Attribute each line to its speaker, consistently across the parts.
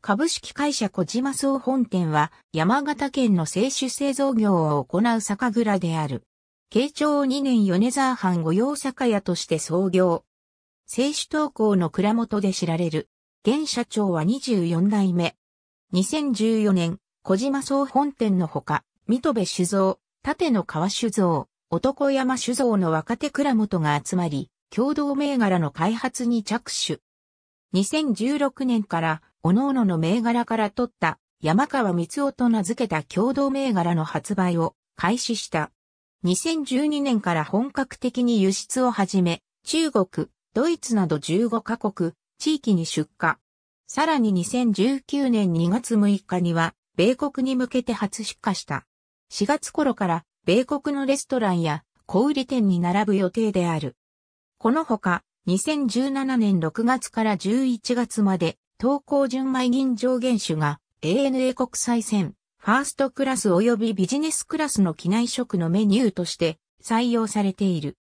Speaker 1: 株式会社小島総本店は山形県の清酒製造業を行う酒蔵である。慶長2年米沢藩御用酒屋として創業。清酒投稿の蔵元で知られる。現社長は24代目。2014年、小島総本店のほか、水戸部酒造、縦野川酒造、男山酒造の若手蔵元が集まり、共同銘柄の開発に着手。2016年から各々の銘柄から取った山川光夫と名付けた共同銘柄の発売を開始した。2012年から本格的に輸出を始め、中国、ドイツなど15カ国、地域に出荷。さらに2019年2月6日には、米国に向けて初出荷した。4月頃から米国のレストランや小売店に並ぶ予定である。このほか、2017年6月から11月まで東高純米銀上限種が ANA 国際線、ファーストクラス及びビジネスクラスの機内食のメニューとして採用されている。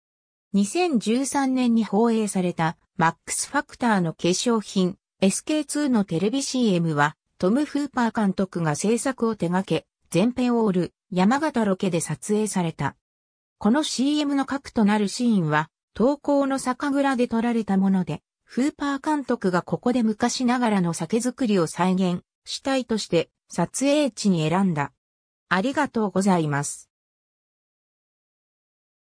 Speaker 1: 2013年に放映されたマックスファクターの化粧品 SK2 のテレビ CM はトム・フーパー監督が制作を手掛け、全編オール山形ロケで撮影された。この CM の核となるシーンは、投稿の酒蔵で撮られたもので、フーパー監督がここで昔ながらの酒造りを再現したいとして撮影地に選んだ。ありがとうございます。